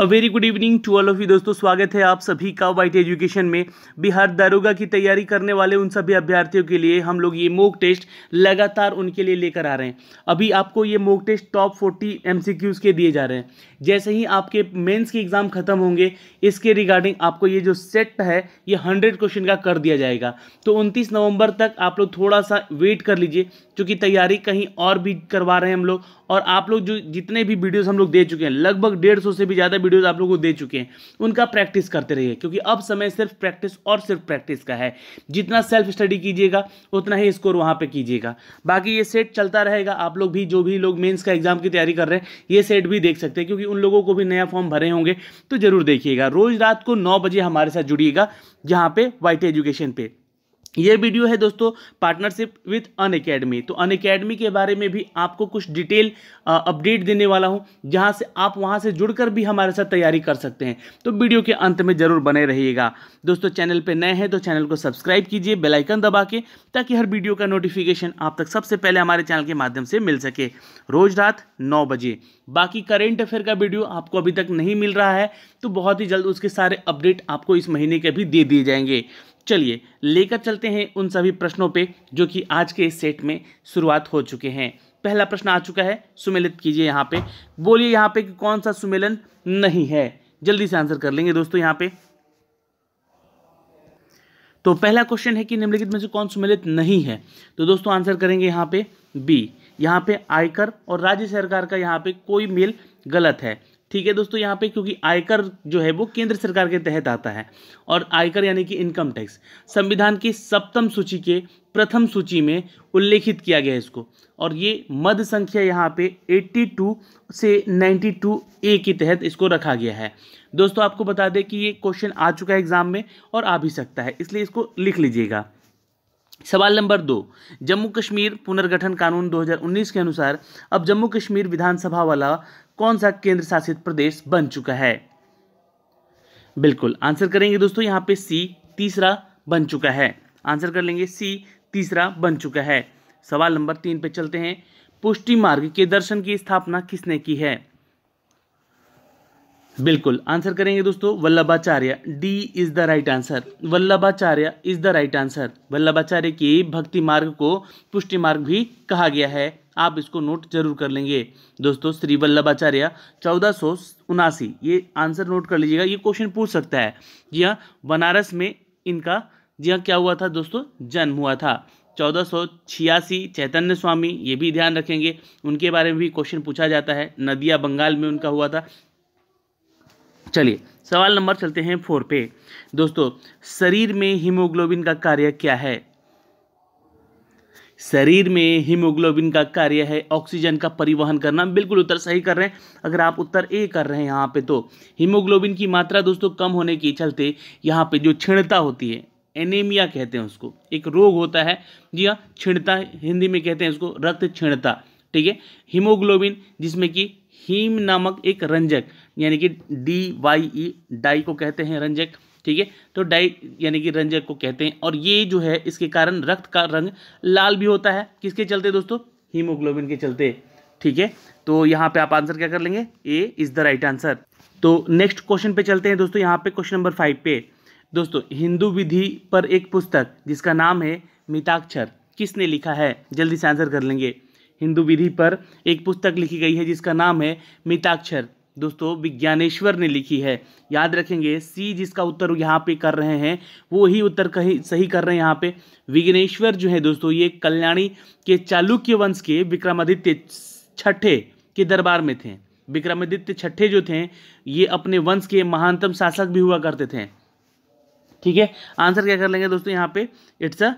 very good evening to all of you दोस्तों स्वागत है आप सभी का वाइट एजुकेशन में बिहार दारोगा की तैयारी करने वाले उन सभी अभ्यर्थियों के लिए हम लोग ये मोक टेस्ट लगातार उनके लिए लेकर आ रहे हैं अभी आपको ये mock test top forty MCQs के दिए जा रहे हैं जैसे ही आपके मेंस के एग्ज़ाम खत्म होंगे इसके रिगार्डिंग आपको ये जो सेट है ये हंड्रेड क्वेश्चन का कर दिया जाएगा तो उनतीस नवम्बर तक आप लोग थोड़ा सा वेट कर लीजिए क्योंकि तैयारी कहीं और भी करवा रहे हैं हम लोग और आप लोग जो जितने भी वीडियोज़ हम लोग दे चुके हैं लगभग डेढ़ से भी ज़्यादा वीडियोज़ आप लोगों को दे चुके हैं उनका प्रैक्टिस करते रहिए क्योंकि अब समय सिर्फ प्रैक्टिस और सिर्फ प्रैक्टिस का है जितना सेल्फ स्टडी कीजिएगा उतना ही स्कोर वहाँ पर कीजिएगा बाकी ये सेट चलता रहेगा आप लोग भी जो भी लोग मेन्स का एग्जाम की तैयारी कर रहे हैं ये सेट भी देख सकते हैं क्योंकि उन लोगों को भी नया फॉर्म भरे होंगे तो जरूर देखिएगा रोज़ रात को नौ बजे हमारे साथ जुड़िएगा जहाँ पे वाइट एजुकेशन पे ये वीडियो है दोस्तों पार्टनरशिप विथ अन अकेडमी तो अन अकेडमी के बारे में भी आपको कुछ डिटेल अपडेट देने वाला हूँ जहाँ से आप वहाँ से जुड़कर भी हमारे साथ तैयारी कर सकते हैं तो वीडियो के अंत में ज़रूर बने रहिएगा दोस्तों चैनल पर नए हैं तो चैनल को सब्सक्राइब कीजिए बेलाइकन दबा के ताकि हर वीडियो का नोटिफिकेशन आप तक सबसे पहले हमारे चैनल के माध्यम से मिल सके रोज़ रात नौ बजे बाकी करेंट अफेयर का वीडियो आपको अभी तक नहीं मिल रहा है तो बहुत ही जल्द उसके सारे अपडेट आपको इस महीने के भी दे दिए जाएंगे चलिए लेकर चलते हैं उन सभी प्रश्नों पे जो कि आज के इस सेट में शुरुआत हो चुके हैं पहला प्रश्न आ चुका है सुमेलित कीजिए यहाँ पे बोलिए यहाँ पे कि कौन सा सुमेलन नहीं है जल्दी से आंसर कर लेंगे दोस्तों यहाँ पे तो पहला क्वेश्चन है कि निम्नलिखित में से कौन सुमेलित नहीं है तो दोस्तों आंसर करेंगे यहाँ पे बी यहाँ पे आयकर और राज्य सरकार का यहाँ पे कोई मेल गलत है ठीक है दोस्तों यहाँ पे क्योंकि आयकर जो है वो केंद्र सरकार के तहत आता है और आयकर यानी कि इनकम टैक्स संविधान की सप्तम सूची के प्रथम सूची में उल्लेखित किया गया है इसको और ये मध संख्या यहाँ पे 82 से 92 ए के तहत इसको रखा गया है दोस्तों आपको बता दें कि ये क्वेश्चन आ चुका है एग्जाम में और आ भी सकता है इसलिए इसको लिख लीजिएगा सवाल नंबर दो जम्मू कश्मीर पुनर्गठन कानून 2019 के अनुसार अब जम्मू कश्मीर विधानसभा वाला कौन सा केंद्र शासित प्रदेश बन चुका है बिल्कुल आंसर करेंगे दोस्तों यहां पे सी तीसरा बन चुका है आंसर कर लेंगे सी तीसरा बन चुका है सवाल नंबर तीन पे चलते हैं पुष्टि मार्ग के दर्शन की स्थापना किसने की है बिल्कुल आंसर करेंगे दोस्तों Vallabhacharya D is the right answer Vallabhacharya is the right answer Vallabhacharya की भक्ति मार्ग को पुष्टि मार्ग भी कहा गया है आप इसको नोट जरूर कर लेंगे दोस्तों श्री वल्लभाचार्य चौदह सौ उनासी ये आंसर नोट कर लीजिएगा ये क्वेश्चन पूछ सकता है जी हाँ बनारस में इनका जी हाँ क्या हुआ था दोस्तों जन्म हुआ था चौदह सौ छियासी चैतन्य स्वामी ये भी ध्यान रखेंगे उनके बारे में भी क्वेश्चन पूछा जाता है नदिया बंगाल में उनका हुआ था चलिए सवाल नंबर चलते हैं फोर पे दोस्तों शरीर में हीमोग्लोबिन का कार्य क्या है शरीर में हीमोग्लोबिन का कार्य है ऑक्सीजन का परिवहन करना बिल्कुल उत्तर सही कर रहे हैं अगर आप उत्तर ए कर रहे हैं यहाँ पे तो हीमोग्लोबिन की मात्रा दोस्तों कम होने के चलते यहाँ पे जो क्षणता होती है एनेमिया कहते हैं उसको एक रोग होता है जी हाँ क्षणता हिंदी में कहते हैं उसको रक्त क्षणता ठीक है हीमोग्लोबिन जिसमें कि हीम नामक एक रंजक यानी कि डी वाई ई डाई को कहते हैं रंजक ठीक है तो डाई यानी कि रंजक को कहते हैं और ये जो है इसके कारण रक्त का रंग लाल भी होता है किसके चलते दोस्तों हीमोग्लोबिन के चलते ठीक है तो यहाँ पे आप आंसर क्या कर लेंगे A is the right answer तो नेक्स्ट क्वेश्चन पे चलते हैं दोस्तों यहाँ पे क्वेश्चन नंबर फाइव पे दोस्तों हिंदू विधि पर एक पुस्तक जिसका नाम है मिताक्षर किसने लिखा है जल्दी से आंसर कर लेंगे हिंदू विधि पर एक पुस्तक लिखी गई है जिसका नाम है मिताक्षर दोस्तों विज्ञानेश्वर ने लिखी है याद रखेंगे सी जिसका उत्तर यहाँ पे कर रहे हैं वो ही उत्तर कहीं सही कर रहे हैं यहाँ पे विघ्नेश्वर जो है दोस्तों ये कल्याणी के चालुक्य वंश के विक्रमादित्य छठे के दरबार में थे विक्रमादित्य छठे जो थे ये अपने वंश के महानतम शासक भी हुआ करते थे ठीक है आंसर क्या कर लेंगे दोस्तों यहाँ पे it's a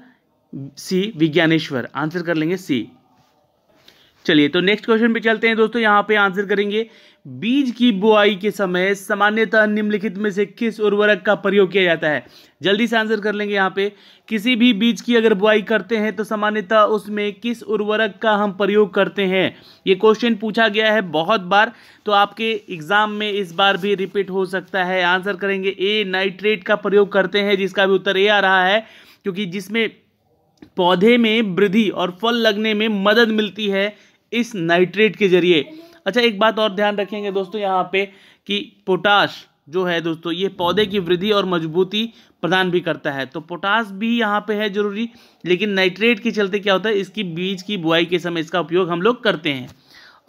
C Vijnaneshwar answer कर लेंगे सी चलिए तो नेक्स्ट क्वेश्चन पे चलते हैं दोस्तों यहाँ पे आंसर करेंगे बीज की बुआई के समय सामान्यतः निम्नलिखित में से किस उर्वरक का प्रयोग किया जाता है जल्दी से आंसर कर लेंगे यहाँ पे किसी भी बीज की अगर बुआई करते हैं तो सामान्यतः उसमें किस उर्वरक का हम प्रयोग करते हैं ये क्वेश्चन पूछा गया है बहुत बार तो आपके एग्जाम में इस बार भी रिपीट हो सकता है आंसर करेंगे ए नाइट्रेट का प्रयोग करते हैं जिसका भी उत्तर ए आ रहा है क्योंकि जिसमें पौधे में वृद्धि और फल लगने में मदद मिलती है इस नाइट्रेट के जरिए अच्छा एक बात और ध्यान रखेंगे दोस्तों यहाँ पे कि पोटाश जो है दोस्तों ये पौधे की वृद्धि और मजबूती प्रदान भी करता है तो पोटास भी यहाँ पे है जरूरी लेकिन नाइट्रेट के चलते क्या होता है इसकी बीज की बुआई के समय इसका उपयोग हम लोग करते हैं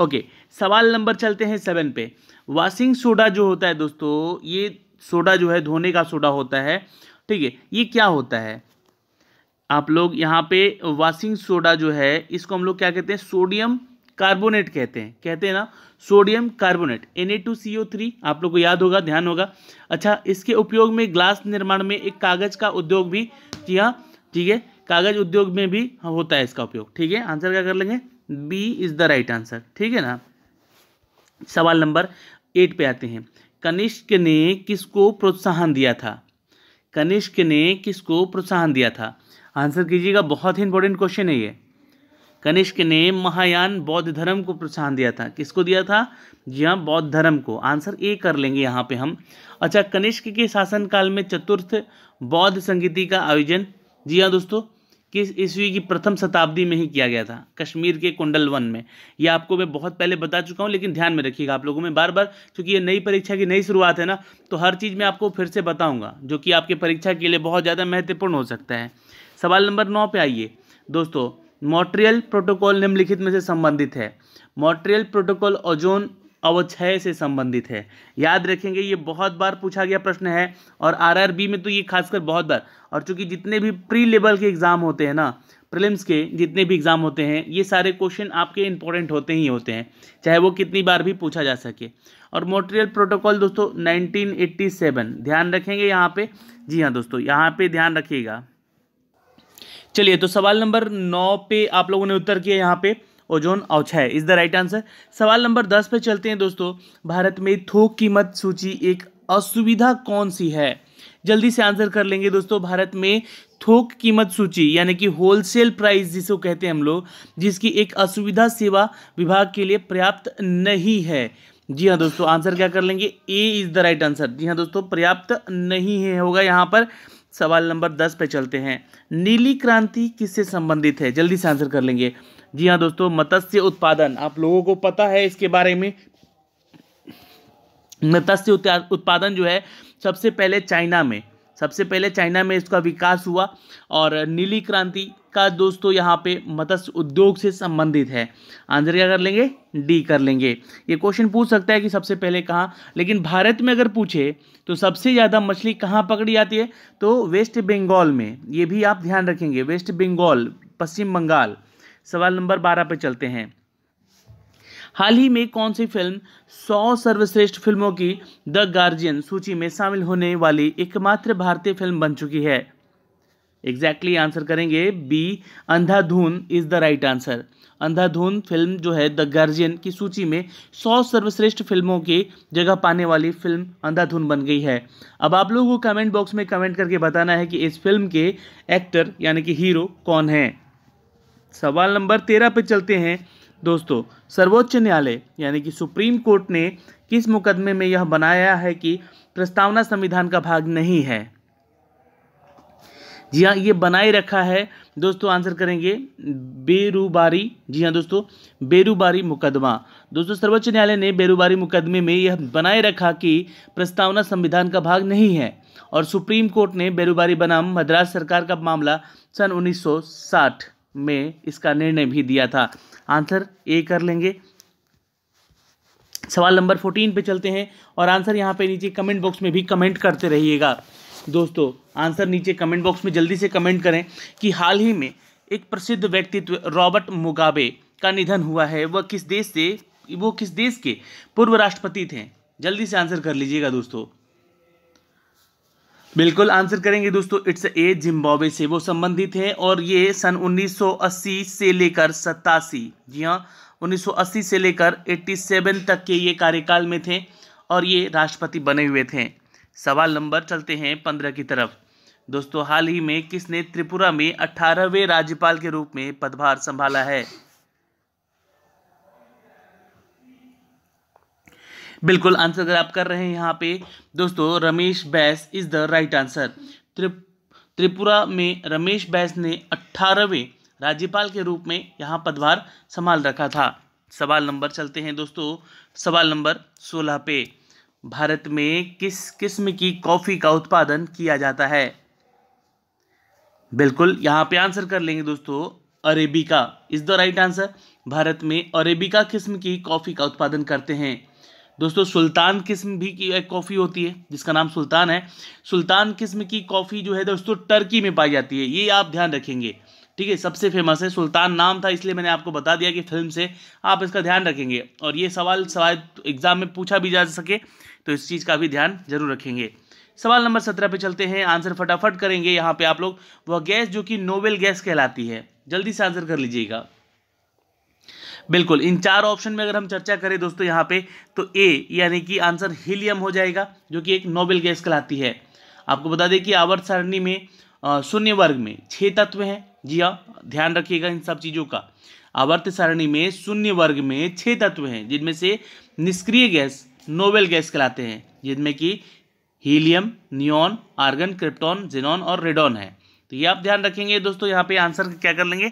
ओके सवाल नंबर चलते हैं सेवन पे वाशिंग सोडा जो होता है दोस्तों ये सोडा जो है धोने का सोडा होता है ठीक है ये क्या होता है आप लोग यहाँ पे वाशिंग सोडा जो है इसको हम लोग क्या कहते हैं सोडियम कार्बोनेट कहते हैं कहते हैं ना सोडियम कार्बोनेट Na2CO3 आप लोग को याद होगा ध्यान होगा अच्छा इसके उपयोग में ग्लास निर्माण में एक कागज़ का उद्योग भी जी हाँ ठीक है कागज उद्योग में भी होता है इसका उपयोग ठीक है आंसर क्या कर लेंगे B is the right answer ठीक है ना सवाल नंबर एट पे आते हैं कनिष्क ने किसको प्रोत्साहन दिया था कनिष्क ने किसको प्रोत्साहन दिया था आंसर कीजिएगा बहुत ही इंपॉर्टेंट क्वेश्चन है ये कनिष्क ने महायान बौद्ध धर्म को प्रोत्साहन दिया था किसको दिया था जी हाँ बौद्ध धर्म को आंसर ए कर लेंगे यहाँ पे हम अच्छा कनिष्क के शासनकाल में चतुर्थ बौद्ध संगीति का आयोजन जी हाँ दोस्तों किस ईस्वी की प्रथम शताब्दी में ही किया गया था कश्मीर के कुंडल वन में यह आपको मैं बहुत पहले बता चुका हूँ लेकिन ध्यान में रखिएगा आप लोगों में बार बार क्योंकि ये नई परीक्षा की नई शुरुआत है ना तो हर चीज़ मैं आपको फिर से बताऊँगा जो कि आपके परीक्षा के लिए बहुत ज़्यादा महत्वपूर्ण हो सकता है सवाल नंबर नौ पे आइए दोस्तों मॉट्रियल प्रोटोकॉल निम्नलिखित में से संबंधित है मॉट्रियल प्रोटोकॉल ओजोन अवक्षय से संबंधित है याद रखेंगे ये बहुत बार पूछा गया प्रश्न है और आरआरबी में तो ये खासकर बहुत बार और चूंकि जितने भी प्री लेवल के एग्ज़ाम होते हैं ना प्रिलिम्स के जितने भी एग्ज़ाम होते हैं ये सारे क्वेश्चन आपके इंपॉर्टेंट होते ही होते हैं चाहे वो कितनी बार भी पूछा जा सके और मोट्रियल प्रोटोकॉल दोस्तों 1987 ध्यान रखेंगे यहाँ पे जी हाँ दोस्तों यहाँ पे ध्यान रखिएगा चलिए तो सवाल नंबर नौ पे आप लोगों ने उत्तर किया यहाँ पे ओजोन है इज द राइट आंसर सवाल नंबर दस पे चलते हैं दोस्तों भारत में थोक कीमत सूची एक असुविधा कौन सी है जल्दी से आंसर कर लेंगे दोस्तों भारत में थोक कीमत सूची यानी कि होलसेल प्राइस जिसको कहते हैं हम लोग जिसकी एक असुविधा सेवा विभाग के लिए पर्याप्त नहीं है जी हाँ दोस्तों आंसर क्या कर लेंगे A is the right answer जी हाँ दोस्तों पर्याप्त नहीं है होगा यहाँ पर सवाल नंबर दस पे चलते हैं नीली क्रांति किससे संबंधित है जल्दी से आंसर कर लेंगे जी हाँ दोस्तों मत्स्य उत्पादन आप लोगों को पता है इसके बारे में मत्स्य उत्पादन जो है सबसे पहले चाइना में सबसे पहले चाइना में इसका विकास हुआ और नीली क्रांति का दोस्तों यहाँ पे मत्स्य उद्योग से संबंधित है आंसर क्या कर लेंगे डी कर लेंगे ये क्वेश्चन पूछ सकता है कि सबसे पहले कहाँ लेकिन भारत में अगर पूछे तो सबसे ज़्यादा मछली कहाँ पकड़ी जाती है तो वेस्ट बंगाल में ये भी आप ध्यान रखेंगे वेस्ट बंगाल पश्चिम बंगाल सवाल नंबर बारह पर चलते हैं हाल ही में कौन सी फिल्म सौ सर्वश्रेष्ठ फिल्मों की द गार्जियन सूची में शामिल होने वाली एकमात्र भारतीय फिल्म बन चुकी है एग्जैक्टली exactly आंसर करेंगे B Andhadhun is the right answer Andhadhun film जो है द गार्जियन की सूची में सौ सर्वश्रेष्ठ फिल्मों की जगह पाने वाली फिल्म अंधाधुन बन गई है अब आप लोगों को कमेंट बॉक्स में कमेंट करके बताना है कि इस फिल्म के एक्टर यानी कि हीरो कौन है सवाल नंबर तेरह पे चलते हैं दोस्तों सर्वोच्च न्यायालय यानी कि सुप्रीम कोर्ट ने किस मुकदमे में यह बनाया है कि प्रस्तावना संविधान का भाग नहीं है जी हाँ ये बनाए रखा है दोस्तों आंसर करेंगे बेरुबारी जी हाँ दोस्तों बेरुबारी मुकदमा दोस्तों सर्वोच्च न्यायालय ने बेरुबारी मुकदमे में यह बनाए रखा कि प्रस्तावना संविधान का भाग नहीं है और सुप्रीम कोर्ट ने बेरुबारी बनाम मद्रास सरकार का मामला सन 1960 में इसका निर्णय भी दिया था आंसर ए कर लेंगे सवाल नंबर फोर्टीन पे चलते हैं और आंसर यहाँ पे नीचे कमेंट बॉक्स में भी कमेंट करते रहिएगा दोस्तों आंसर नीचे कमेंट बॉक्स में जल्दी से कमेंट करें कि हाल ही में एक प्रसिद्ध व्यक्तित्व रॉबर्ट मुगाबे का निधन हुआ है वह किस देश से वो किस देश के पूर्व राष्ट्रपति थे जल्दी से आंसर कर लीजिएगा दोस्तों बिल्कुल आंसर करेंगे दोस्तों इट्स ए जिम्बाब्वे से वो संबंधित है और ये सन 1980 से लेकर सतासी जी हाँ 1980 से लेकर 87 तक के ये कार्यकाल में थे और ये राष्ट्रपति बने हुए थे सवाल नंबर चलते हैं पंद्रह की तरफ दोस्तों हाल ही में किसने त्रिपुरा में अठारहवें राज्यपाल के रूप में पदभार संभाला है बिल्कुल आंसर अगर आप कर रहे हैं यहाँ पे दोस्तों Ramesh Bais is the right answer Tripura में रमेश बैस ने अट्ठारहवें राज्यपाल के रूप में यहाँ पदभार संभाल रखा था सवाल नंबर चलते हैं दोस्तों सवाल नंबर सोलह पे भारत में किस किस्म की कॉफ़ी का उत्पादन किया जाता है बिल्कुल यहाँ पे आंसर कर लेंगे दोस्तों arabica is the right answer Bharat में अरेबिका किस्म की कॉफ़ी का उत्पादन करते हैं दोस्तों सुल्तान किस्म भी की एक कॉफ़ी होती है जिसका नाम सुल्तान है सुल्तान किस्म की कॉफ़ी जो है दोस्तों टर्की में पाई जाती है ये आप ध्यान रखेंगे ठीक है सबसे फेमस है सुल्तान नाम था इसलिए मैंने आपको बता दिया कि फिल्म से आप इसका ध्यान रखेंगे और ये सवाल शायद एग्ज़ाम तो में पूछा भी जा सके तो इस चीज़ का भी ध्यान जरूर रखेंगे सवाल नंबर सत्रह पे चलते हैं आंसर फटाफट करेंगे यहाँ पे आप लोग वह गैस जो कि नोबेल गैस कहलाती है जल्दी से आंसर कर लीजिएगा बिल्कुल इन चार ऑप्शन में अगर हम चर्चा करें दोस्तों यहाँ पे तो ए यानी कि आंसर हीलियम हो जाएगा जो कि एक नोबेल गैस कहलाती है आपको बता दें कि आवर्त सारणी में शून्य वर्ग में छः तत्व हैं जी हाँ ध्यान रखिएगा इन सब चीज़ों का आवर्त सारणी में शून्य वर्ग में छः तत्व हैं जिनमें से निष्क्रिय गैस नोबेल गैस कहलाते हैं जिनमें कि helium neon argon krypton xenon और रेडॉन है तो ये आप ध्यान रखेंगे दोस्तों यहाँ पे आंसर क्या कर लेंगे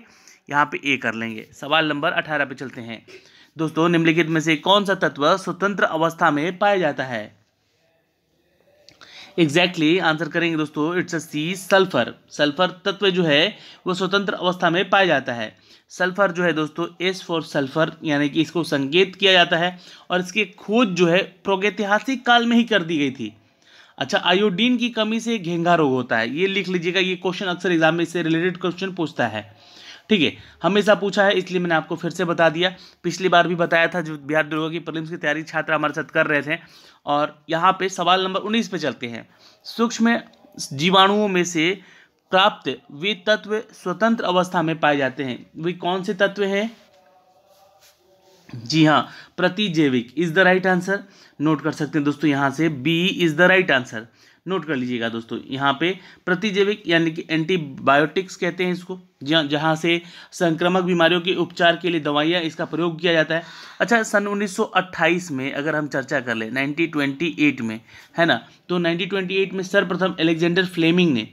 यहाँ पे ए कर लेंगे सवाल नंबर अठारह पे चलते हैं दोस्तों निम्नलिखित में से कौन सा तत्व स्वतंत्र अवस्था में पाया जाता है एग्जैक्टली exactly, आंसर करेंगे दोस्तों it's a C sulphur sulphur तत्व जो है वो स्वतंत्र अवस्था में पाया जाता है सल्फर जो है दोस्तों एस फॉर सल्फर यानी कि इसको संकेत किया जाता है और इसकी खोज जो है प्रागैतिहासिक काल में ही कर दी गई थी अच्छा आयोडीन की कमी से घेंगा रोग होता है ये लिख लीजिएगा ये क्वेश्चन अक्सर एग्जाम में इससे रिलेटेड क्वेश्चन पूछता है ठीक है हमेशा पूछा है इसलिए मैंने आपको फिर से बता दिया पिछली बार भी बताया था जो बिहार दुर्गा की प्रलिम्स की तैयारी छात्र हमारे साथ कर रहे थे और यहाँ पे सवाल नंबर उन्नीस पे चलते हैं सूक्ष्म जीवाणुओं में से प्राप्त वे तत्व स्वतंत्र अवस्था में पाए जाते हैं वे कौन से तत्व हैं जी हाँ प्रतिजैविक is the right answer note कर सकते हैं दोस्तों यहाँ से B is the right answer note कर लीजिएगा दोस्तों यहाँ पे प्रतिजैविक यानी कि एंटीबायोटिक्स कहते हैं इसको जहाँ जहाँ से संक्रमक बीमारियों के उपचार के लिए दवाइयाँ इसका प्रयोग किया जाता है अच्छा सन 1928 में अगर हम चर्चा कर लें 1928 में है ना तो 1928 में सर्वप्रथम एलेक्जेंडर फ्लेमिंग ने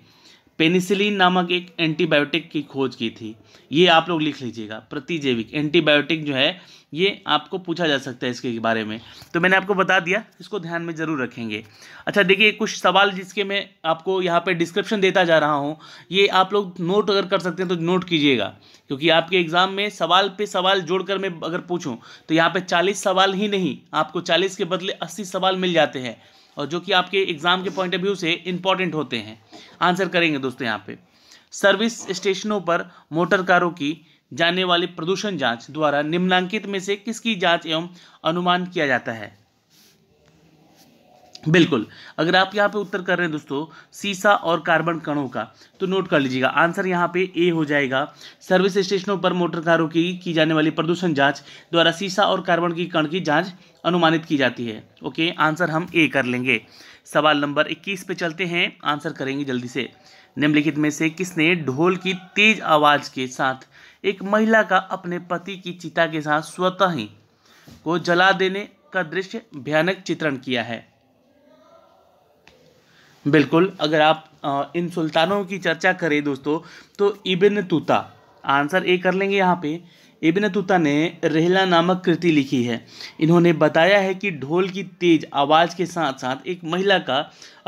पेनिसिलिन नामक एक एंटीबायोटिक की खोज की थी ये आप लोग लिख लीजिएगा प्रतिजैविक एंटीबायोटिक जो है ये आपको पूछा जा सकता है इसके बारे में तो मैंने आपको बता दिया इसको ध्यान में ज़रूर रखेंगे अच्छा देखिए कुछ सवाल जिसके मैं आपको यहाँ पर डिस्क्रिप्शन देता जा रहा हूँ ये आप लोग नोट अगर कर सकते हैं तो नोट कीजिएगा क्योंकि आपके एग्ज़ाम में सवाल पे सवाल जोड़कर मैं अगर पूछूँ तो यहाँ पर चालीस सवाल ही नहीं आपको चालीस के बदले अस्सी सवाल मिल जाते हैं और जो कि आपके एग्ज़ाम के पॉइंट ऑफ व्यू से इम्पॉर्टेंट होते हैं आंसर करेंगे दोस्तों यहाँ पर सर्विस स्टेशनों पर मोटर कारों की जाने वाली प्रदूषण जांच द्वारा निम्नांकित में से किसकी जांच एवं अनुमान किया जाता है बिल्कुल अगर आप यहाँ पे उत्तर कर रहे हैं दोस्तों सीसा और कार्बन कणों का तो नोट कर लीजिएगा आंसर यहाँ पे ए हो जाएगा सर्विस स्टेशनों पर मोटर कारों की की जाने वाली प्रदूषण जांच द्वारा सीसा और कार्बन की कण की जांच अनुमानित की जाती है ओके आंसर हम ए कर लेंगे सवाल नंबर 21 पे चलते हैं आंसर करेंगे जल्दी से निम्नलिखित में से किसने ढोल की तेज आवाज़ के साथ एक महिला का अपने पति की चिता के साथ स्वतः ही को जला देने का दृश्य भयानक चित्रण किया है बिल्कुल अगर आप इन सुल्तानों की चर्चा करें दोस्तों तो इबिन तूता आंसर ए कर लेंगे यहाँ पे इबिन तूता ने रेहला नामक कृति लिखी है इन्होंने बताया है कि ढोल की तेज आवाज़ के साथ साथ एक महिला का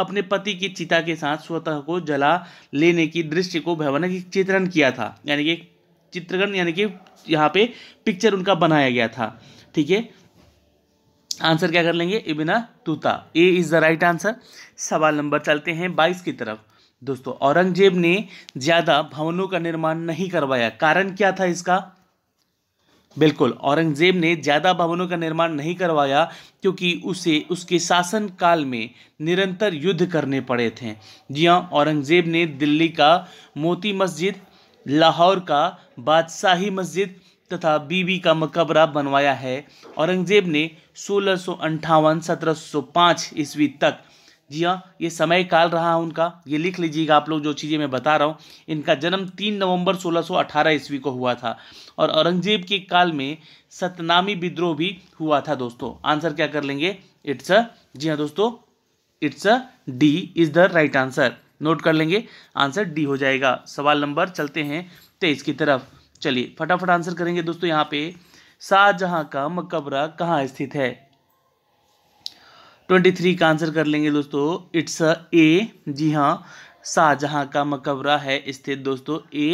अपने पति की चिता के साथ स्वतः को जला लेने की दृश्य को भयानक चित्रण किया था यानी कि एक चित्रकरण यानी कि यहाँ पे पिक्चर उनका बनाया गया था ठीक है आंसर क्या कर लेंगे Ibn Battuta A is the right answer सवाल नंबर चलते हैं बाईस की तरफ दोस्तों औरंगजेब ने ज़्यादा भवनों का निर्माण नहीं करवाया कारण क्या था इसका बिल्कुल औरंगजेब ने ज़्यादा भवनों का निर्माण नहीं करवाया क्योंकि उसे उसके शासन काल में निरंतर युद्ध करने पड़े थे जी हाँ औरंगजेब ने दिल्ली का मोती मस्जिद लाहौर का बादशाही मस्जिद तथा बीबी का मकबरा बनवाया है औरंगजेब ने सोलह सौ अंठावन सत्रह सौ पाँच ईस्वी तक जी हाँ ये समय काल रहा उनका ये लिख लीजिएगा आप लोग जो चीज़ें मैं बता रहा हूँ इनका जन्म तीन नवंबर 1618 ईस्वी को हुआ था और औरंगजेब के काल में सतनामी विद्रोह भी हुआ था दोस्तों आंसर क्या कर लेंगे इट्स अ जी हाँ दोस्तों it's a D is the right answer note कर लेंगे आंसर डी हो जाएगा सवाल नंबर चलते हैं तेईस की तरफ चलिए फटाफट आंसर करेंगे दोस्तों यहाँ पे शाहजहाँ का मकबरा कहाँ स्थित है ट्वेंटी थ्री का आंसर कर लेंगे दोस्तों इट्स ए जी हाँ शाहजहाँ का मकबरा है स्थित दोस्तों ए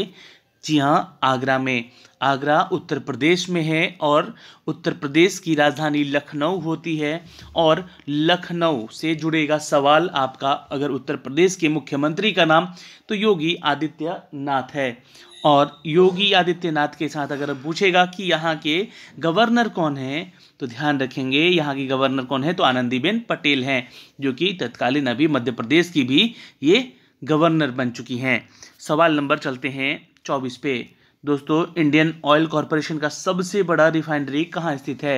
जी हाँ आगरा में आगरा उत्तर प्रदेश में है और उत्तर प्रदेश की राजधानी लखनऊ होती है और लखनऊ से जुड़ेगा सवाल आपका अगर उत्तर प्रदेश के मुख्यमंत्री का नाम तो योगी आदित्यनाथ है और योगी आदित्यनाथ के साथ अगर पूछेगा कि यहाँ के गवर्नर कौन है तो ध्यान रखेंगे यहाँ की गवर्नर कौन है तो आनंदीबेन पटेल हैं जो कि तत्कालीन अभी मध्य प्रदेश की भी ये गवर्नर बन चुकी हैं सवाल नंबर चलते हैं चौबीस पे दोस्तों इंडियन ऑयल कॉरपोरेशन का सबसे बड़ा रिफाइनरी कहाँ स्थित है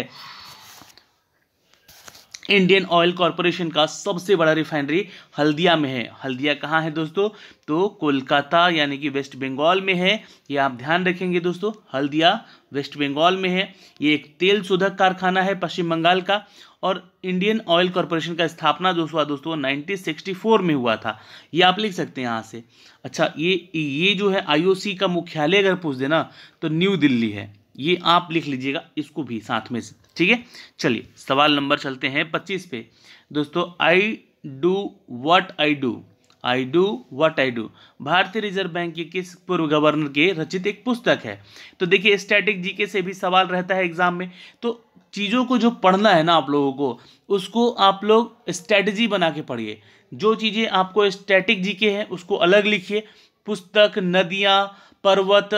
इंडियन ऑयल कॉरपोरेशन का सबसे बड़ा रिफाइनरी हल्दिया में है हल्दिया कहाँ है दोस्तों तो कोलकाता यानी कि वेस्ट बंगाल में है ये आप ध्यान रखेंगे दोस्तों हल्दिया वेस्ट बंगाल में है ये एक तेल शोधक कारखाना है पश्चिम बंगाल का और इंडियन ऑयल कॉरपोरेशन का स्थापना जो हुआ दोस्तों सिक्सटी फोर में हुआ था ये आप लिख सकते हैं यहाँ से अच्छा ये ये जो है आईओसी का मुख्यालय अगर पूछ देना तो न्यू दिल्ली है ये आप लिख लीजिएगा इसको भी साथ में से ठीक है चलिए सवाल नंबर चलते हैं पच्चीस पे दोस्तों I do what I do I do what I do Bharatiya reserve bank के किस पूर्व गवर्नर के रचित एक पुस्तक है तो देखिए स्टैटिक जीके से भी सवाल रहता है एग्जाम में तो चीज़ों को जो पढ़ना है ना आप लोगों को उसको आप लोग स्ट्रैटेजी बना के पढ़िए जो चीज़ें आपको स्टैटिक जीके हैं उसको अलग लिखिए पुस्तक नदियाँ पर्वत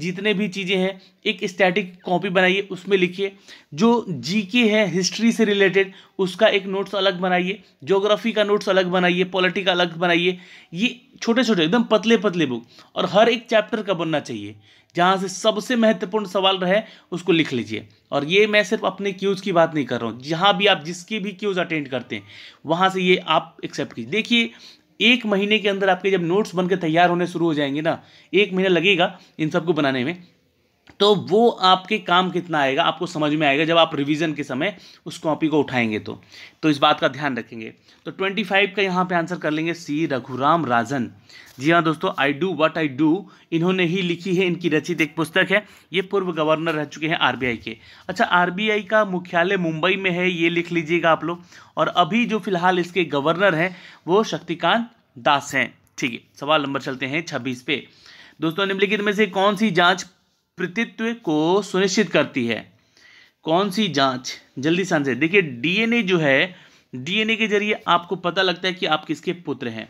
जितने भी चीज़ें हैं एक स्टैटिक कॉपी बनाइए उसमें लिखिए जो जीके है हिस्ट्री से रिलेटेड उसका एक नोट्स अलग बनाइए ज्योग्राफी का नोट्स अलग बनाइए पॉलिटी का अलग बनाइए ये छोटे छोटे एकदम पतले पतले बुक और हर एक चैप्टर का बनना चाहिए जहाँ से सबसे महत्वपूर्ण सवाल रहे उसको लिख लीजिए और ये मैं सिर्फ अपने क्यूज़ की बात नहीं कर रहा हूँ जहाँ भी आप जिसके भी क्यूज़ अटेंड करते हैं वहाँ से ये आप एक्सेप्ट कीजिए देखिए एक महीने के अंदर आपके जब नोट्स बनकर तैयार होने शुरू हो जाएंगे ना एक महीना लगेगा इन सबको बनाने में तो वो आपके काम कितना आएगा आपको समझ में आएगा जब आप रिवीजन के समय उस कॉपी को उठाएंगे तो तो इस बात का ध्यान रखेंगे तो ट्वेंटी फाइव का यहाँ पे आंसर कर लेंगे सी रघुराम राजन जी हाँ दोस्तों I do what I do इन्होंने ही लिखी है इनकी रचित एक पुस्तक है ये पूर्व गवर्नर रह चुके हैं आर के अच्छा आर का मुख्यालय मुंबई में है ये लिख लीजिएगा आप लोग और अभी जो फिलहाल इसके गवर्नर हैं वो शक्तिकांत दास हैं ठीक है सवाल नंबर चलते हैं छब्बीस पे दोस्तों निम्नलिखित में से कौन सी जांच प्रतित्व को सुनिश्चित करती है कौन सी जांच जल्दी से देखिए डीएनए जो है डीएनए के जरिए आपको पता लगता है कि आप किसके पुत्र हैं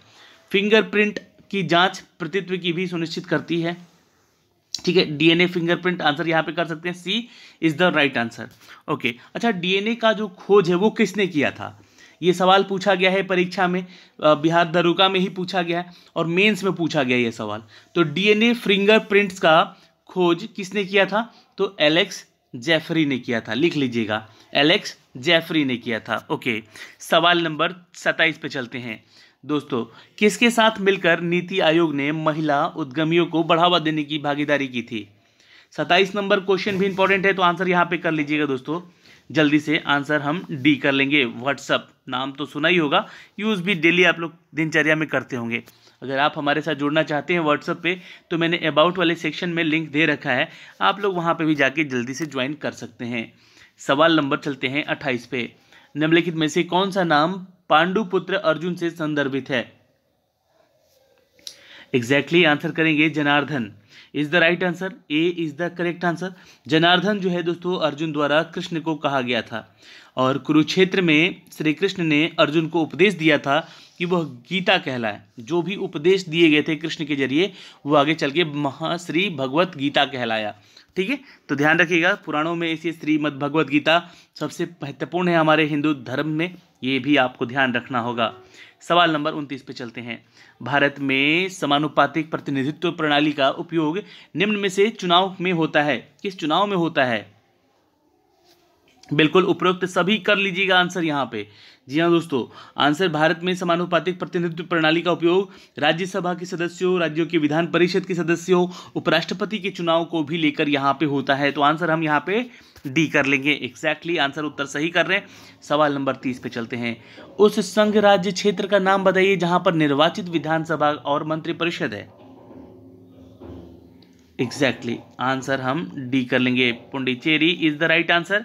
फिंगरप्रिंट की जांच प्रतित्व की भी सुनिश्चित करती है ठीक है डीएनए फिंगरप्रिंट आंसर यहाँ पे कर सकते हैं C is the right answer okay अच्छा डीएनए का जो खोज है वो किसने किया था ये सवाल पूछा गया है परीक्षा में बिहार दरोगा में ही पूछा गया है और मेंस में पूछा गया ये सवाल तो डीएनए फिंगरप्रिंट्स का खोज किसने किया था तो एलेक्स जेफरी ने किया था लिख लीजिएगा एलेक्स जेफरी ने किया था ओके सवाल नंबर सत्ताईस पे चलते हैं दोस्तों किसके साथ मिलकर नीति आयोग ने महिला उद्यमियों को बढ़ावा देने की भागीदारी की थी सत्ताईस नंबर क्वेश्चन भी इंपॉर्टेंट है तो आंसर यहाँ पे कर लीजिएगा दोस्तों जल्दी से आंसर हम डी कर लेंगे व्हाट्सअप नाम तो सुना ही होगा यूज़ भी डेली आप लोग दिनचर्या में करते होंगे अगर आप हमारे साथ जुड़ना चाहते हैं व्हाट्सएप पे तो मैंने अबाउट वाले सेक्शन में लिंक दे रखा है आप लोग वहाँ पर भी जाके जल्दी से ज्वाइन कर सकते हैं सवाल नंबर चलते हैं अट्ठाईस पे निम्नलिखित में से कौन सा नाम पांडुपुत्र अर्जुन से संदर्भित है एग्जैक्टली exactly आंसर करेंगे Janardan is the right answer A is the correct answer Janardan जो है दोस्तों अर्जुन द्वारा कृष्ण को कहा गया था और कुरुक्षेत्र में श्री कृष्ण ने अर्जुन को उपदेश दिया था कि वह गीता कहलाए जो भी उपदेश दिए गए थे कृष्ण के जरिए वो आगे चल के महाश्री भगवत गीता कहलाया ठीक है तो ध्यान रखिएगा पुराणों में ऐसी श्रीमद भगवत गीता सबसे महत्वपूर्ण है हमारे हिंदू धर्म में ये भी आपको ध्यान रखना होगा सवाल नंबर उन्तीस पे चलते हैं भारत में समानुपातिक प्रतिनिधित्व प्रणाली का उपयोग निम्न में से चुनाव में होता है किस चुनाव में होता है बिल्कुल उपरोक्त सभी कर लीजिएगा आंसर यहाँ पे जी हाँ दोस्तों आंसर भारत में समानुपातिक प्रतिनिधित्व प्रणाली का उपयोग राज्यसभा के सदस्यों राज्यों के विधान परिषद के सदस्यों उपराष्ट्रपति के चुनाव को भी लेकर यहाँ पे होता है तो आंसर हम यहाँ पे डी कर लेंगे एक्जैक्टली exactly, आंसर उत्तर सही कर रहे हैं सवाल नंबर तीस पे चलते हैं उस संघ राज्य क्षेत्र का नाम बताइए जहां पर निर्वाचित विधानसभा और मंत्रिपरिषद है एग्जैक्टली exactly, आंसर हम डी कर लेंगे Puducherry is the right answer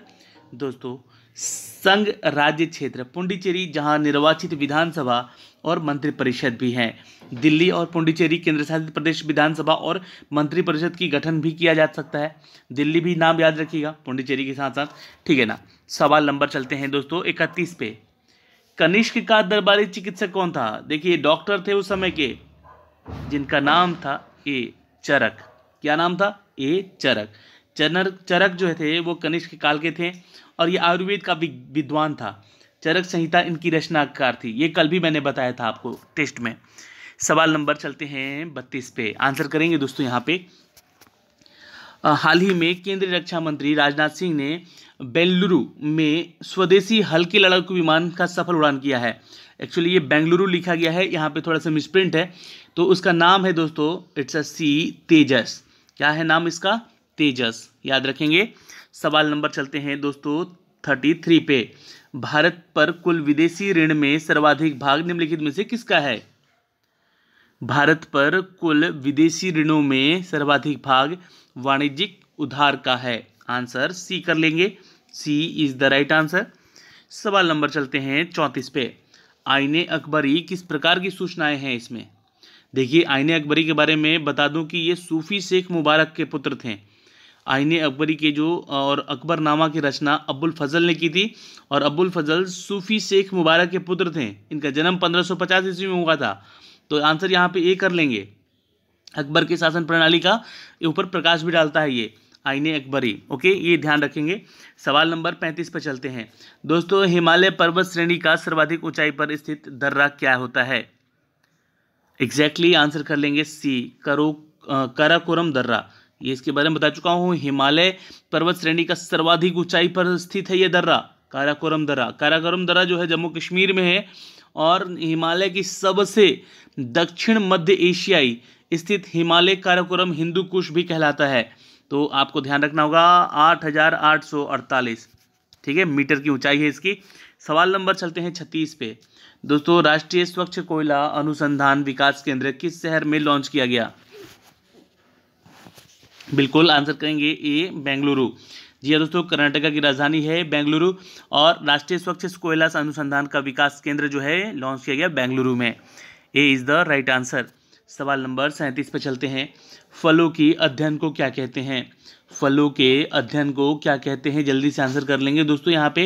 दोस्तों संघ राज्य क्षेत्र पुंडीचेरी जहां निर्वाचित विधानसभा और मंत्रिपरिषद भी हैं दिल्ली और पुंडीचेरी केंद्र शासित प्रदेश विधानसभा और मंत्रिपरिषद की गठन भी किया जा सकता है दिल्ली भी नाम याद रखिएगा पुंडीचेरी के साथ साथ ठीक है ना सवाल नंबर चलते हैं दोस्तों इकतीस पे कनिष्क का दरबारी चिकित्सक कौन था देखिए डॉक्टर थे उस समय के जिनका नाम था ए चरक क्या नाम था ए चरक चनर चरक जो थे वो कनिष्क काल के थे और ये आयुर्वेद का विद्वान था चरक संहिता इनकी रचनाकार थी ये कल भी मैंने बताया था आपको टेस्ट में सवाल नंबर चलते हैं बत्तीस पे आंसर करेंगे दोस्तों यहाँ पे हाल ही में केंद्रीय रक्षा मंत्री राजनाथ सिंह ने बेंगलुरु में स्वदेशी हल्के लड़ाकू विमान का सफल उड़ान किया है एक्चुअली ये बेंगलुरु लिखा गया है यहाँ पे थोड़ा सा मिसप्रिंट है तो उसका नाम है दोस्तों इट्स अ सी तेजस क्या है नाम इसका तेजस याद रखेंगे सवाल नंबर चलते हैं दोस्तों थर्टी थ्री पे भारत पर कुल विदेशी ऋण में सर्वाधिक भाग निम्नलिखित में से किसका है भारत पर कुल विदेशी ऋणों में सर्वाधिक भाग वाणिज्यिक उधार का है आंसर सी कर लेंगे C is the right answer सवाल नंबर चलते हैं चौंतीस पे आईने अकबरी किस प्रकार की सूचनाएं हैं इसमें देखिए आईने अकबरी के बारे में बता दूं कि ये सूफी शेख मुबारक के पुत्र थे आइने अकबरी के जो और अकबरनामा की रचना अब्बुल फजल ने की थी और अब्बुल फजल सूफ़ी शेख मुबारक के पुत्र थे इनका जन्म 1550 ईस्वी में हुआ था तो आंसर यहाँ पे ए कर लेंगे अकबर की शासन प्रणाली का ऊपर प्रकाश भी डालता है ये आईने अकबरी ओके ये ध्यान रखेंगे सवाल नंबर पैंतीस पर चलते हैं दोस्तों हिमालय पर्वत श्रेणी का सर्वाधिक ऊंचाई पर स्थित दर्रा क्या होता है एग्जैक्टली exactly आंसर कर लेंगे सी करो कराकोरम दर्रा ये इसके बारे में बता चुका हूँ हिमालय पर्वत श्रेणी का सर्वाधिक ऊंचाई पर स्थित है ये दर्रा काराकोरम दर्रा काराकोरम दर्रा जो है जम्मू कश्मीर में है और हिमालय की सबसे दक्षिण मध्य एशियाई स्थित हिमालय काराकोरम हिंदू कुश भी कहलाता है तो आपको ध्यान रखना होगा आठ हजार आठ सौ अड़तालीस ठीक है मीटर की ऊंचाई है इसकी सवाल नंबर चलते हैं छत्तीस पे दोस्तों राष्ट्रीय स्वच्छ कोयला अनुसंधान विकास केंद्र किस शहर में लॉन्च किया गया बिल्कुल आंसर करेंगे ए बेंगलुरु जी हाँ दोस्तों कर्नाटका की राजधानी है बेंगलुरु और राष्ट्रीय स्वच्छ कोयला अनुसंधान का विकास केंद्र जो है लॉन्च किया गया बेंगलुरु में A is the right answer सवाल नंबर सैंतीस पर चलते हैं फलों के अध्ययन को क्या कहते हैं फलों के अध्ययन को क्या कहते हैं जल्दी से आंसर कर लेंगे दोस्तों यहाँ पे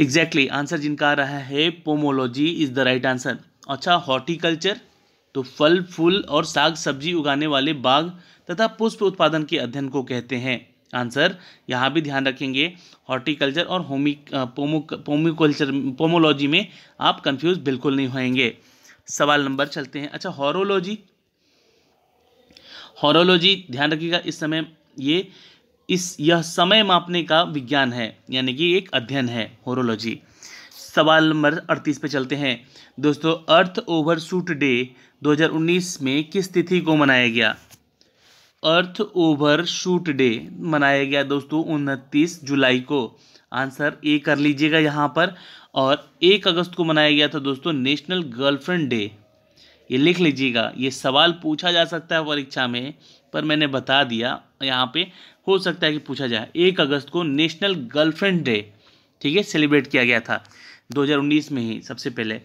एग्जैक्टली exactly, आंसर जिनका आ रहा है pomology is the right answer अच्छा हॉर्टिकल्चर तो फल फूल और साग सब्जी उगाने वाले बाग तथा पुष्प उत्पादन के अध्ययन को कहते हैं आंसर यहाँ भी ध्यान रखेंगे हॉर्टिकल्चर और होमी पोमो पोमोकल्चर पोमोलॉजी में आप कंफ्यूज बिल्कुल नहीं होंगे सवाल नंबर चलते हैं अच्छा हॉरोलॉजी हॉरोलॉजी ध्यान रखिएगा इस समय ये इस यह समय मापने का विज्ञान है यानी कि एक अध्ययन है हॉरोलॉजी सवाल नंबर अड़तीस पे चलते हैं दोस्तों अर्थ ओवर डे 2019 में किस तिथि को मनाया गया अर्थ ओवर शूट डे मनाया गया दोस्तों उनतीस जुलाई को आंसर ए कर लीजिएगा यहाँ पर और एक अगस्त को मनाया गया था दोस्तों नेशनल गर्लफ्रेंड डे ये लिख लीजिएगा ये सवाल पूछा जा सकता है परीक्षा में पर मैंने बता दिया यहाँ पे हो सकता है कि पूछा जाए एक अगस्त को नेशनल गर्लफ्रेंड डे ठीक है सेलिब्रेट किया गया था 2019 में ही सबसे पहले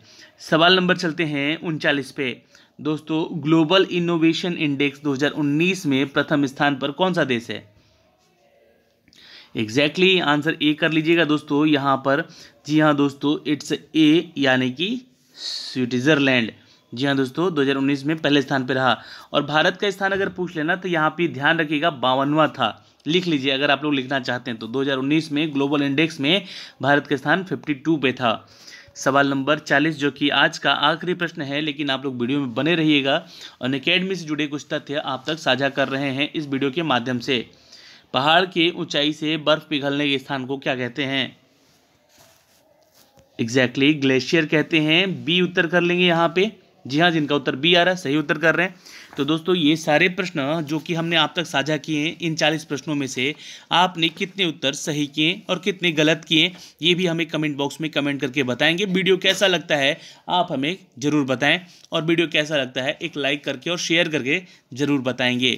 सवाल नंबर चलते हैं उनचालीस पे दोस्तों ग्लोबल इनोवेशन इंडेक्स 2019 में प्रथम स्थान पर कौन सा देश है एग्जैक्टली exactly, आंसर ए कर लीजिएगा दोस्तों यहाँ पर जी हाँ दोस्तों इट्स ए यानी कि स्विट्ज़रलैंड जी हाँ दोस्तों 2019 में पहले स्थान पर रहा और भारत का स्थान अगर पूछ लेना तो यहाँ पे ध्यान रखिएगा बावनवा था लिख लीजिए अगर आप लोग लिखना चाहते हैं तो 2019 में ग्लोबल इंडेक्स में भारत का स्थान 52 पे था सवाल नंबर 40 जो कि आज का आखिरी प्रश्न है लेकिन आप लोग वीडियो में बने रहिएगा और अकेडमी से जुड़े कुछ तथ्य आप तक साझा कर रहे हैं इस वीडियो के माध्यम से पहाड़ के ऊंचाई से बर्फ पिघलने के स्थान को क्या कहते हैं एग्जैक्टली exactly, ग्लेशियर कहते हैं बी उत्तर कर लेंगे यहाँ पे जी हाँ जिनका उत्तर बी आ रहा है सही उत्तर कर रहे हैं तो दोस्तों ये सारे प्रश्न जो कि हमने आप तक साझा किए हैं इन चालीस प्रश्नों में से आपने कितने उत्तर सही किए और कितने गलत किए ये भी हमें कमेंट बॉक्स में कमेंट करके बताएंगे वीडियो कैसा लगता है आप हमें ज़रूर बताएं और वीडियो कैसा लगता है एक लाइक करके और शेयर करके ज़रूर बताएंगे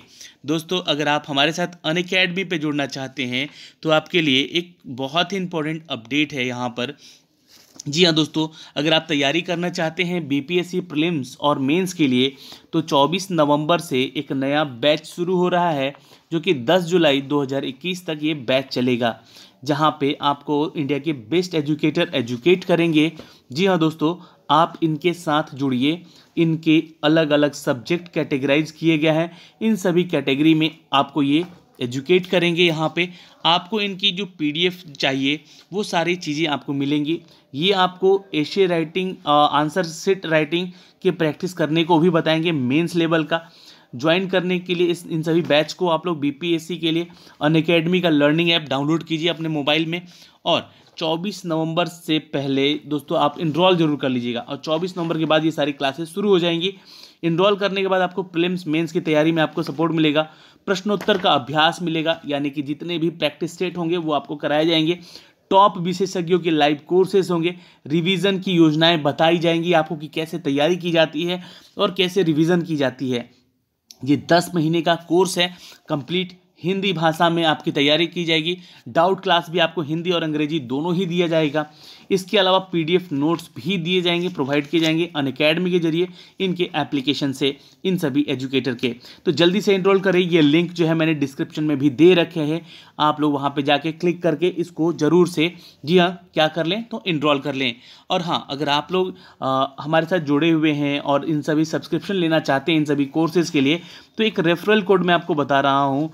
दोस्तों अगर आप हमारे साथ अन अकेडमी पर जुड़ना चाहते हैं तो आपके लिए एक बहुत ही इंपॉर्टेंट अपडेट है यहाँ पर जी हाँ दोस्तों अगर आप तैयारी करना चाहते हैं बीपीएससी प्रीलिम्स और मेंस के लिए तो 24 नवंबर से एक नया बैच शुरू हो रहा है जो कि 10 जुलाई 2021 तक ये बैच चलेगा जहाँ पे आपको इंडिया के बेस्ट एजुकेटर एजुकेट करेंगे जी हाँ दोस्तों आप इनके साथ जुड़िए इनके अलग अलग सब्जेक्ट कैटेगराइज किए गए हैं इन सभी कैटेगरी में आपको ये एजुकेट करेंगे यहाँ पे आपको इनकी जो पीडीएफ चाहिए वो सारी चीज़ें आपको मिलेंगी ये आपको essay writing answer set writing के प्रैक्टिस करने को भी बताएंगे मेंस लेवल का ज्वाइन करने के लिए इस इन सभी बैच को आप लोग बीपीएससी के लिए अन अकेडमी का लर्निंग ऐप डाउनलोड कीजिए अपने मोबाइल में और 24 नवंबर से पहले दोस्तों आप इनरोल जरूर कर लीजिएगा और 24 नवंबर के बाद ये सारी क्लासेस शुरू हो जाएंगी इनरोल करने के बाद आपको प्रिलिम्स मेंस की तैयारी में आपको सपोर्ट मिलेगा प्रश्नोत्तर का अभ्यास मिलेगा यानी कि जितने भी प्रैक्टिस सेट होंगे वो आपको कराए जाएंगे टॉप विशेषज्ञों के लाइव कोर्सेज होंगे रिवीजन की योजनाएं बताई जाएंगी आपको कि कैसे तैयारी की जाती है और कैसे रिवीजन की जाती है ये दस महीने का कोर्स है कंप्लीट हिंदी भाषा में आपकी तैयारी की जाएगी डाउट क्लास भी आपको हिंदी और अंग्रेजी दोनों ही दिया जाएगा इसके अलावा पीडीएफ नोट्स भी दिए जाएंगे प्रोवाइड किए जाएंगे अन अकेडमी के जरिए इनके एप्लीकेशन से इन सभी एजुकेटर के तो जल्दी से इनरोल करें ये लिंक जो है मैंने डिस्क्रिप्शन में भी दे रखे हैं आप लोग वहाँ पर जाके क्लिक करके इसको ज़रूर से जी हाँ क्या कर लें तो इनरोल कर लें और हाँ अगर आप लोग आ, हमारे साथ जुड़े हुए हैं और इन सभी सब्सक्रिप्शन लेना चाहते हैं इन सभी कोर्सेज के लिए तो एक रेफरल कोड मैं आपको बता रहा हूँ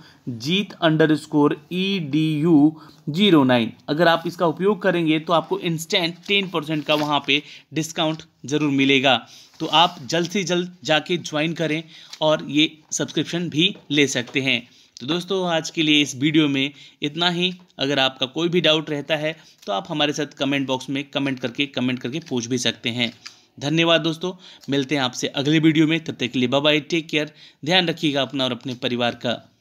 Jeet underscore E D U zero nine अगर आप इसका उपयोग करेंगे तो आपको इंस्टेंट टेन परसेंट का वहाँ पे डिस्काउंट ज़रूर मिलेगा तो आप जल्द से जल्द जाके ज्वाइन करें और ये सब्सक्रिप्शन भी ले सकते हैं तो दोस्तों आज के लिए इस वीडियो में इतना ही अगर आपका कोई भी डाउट रहता है तो आप हमारे साथ कमेंट बॉक्स में कमेंट करके कमेंट करके पूछ भी सकते हैं धन्यवाद दोस्तों मिलते हैं आपसे अगले वीडियो में तब तक के लिए बाय टेक केयर ध्यान रखिएगा अपना और अपने परिवार का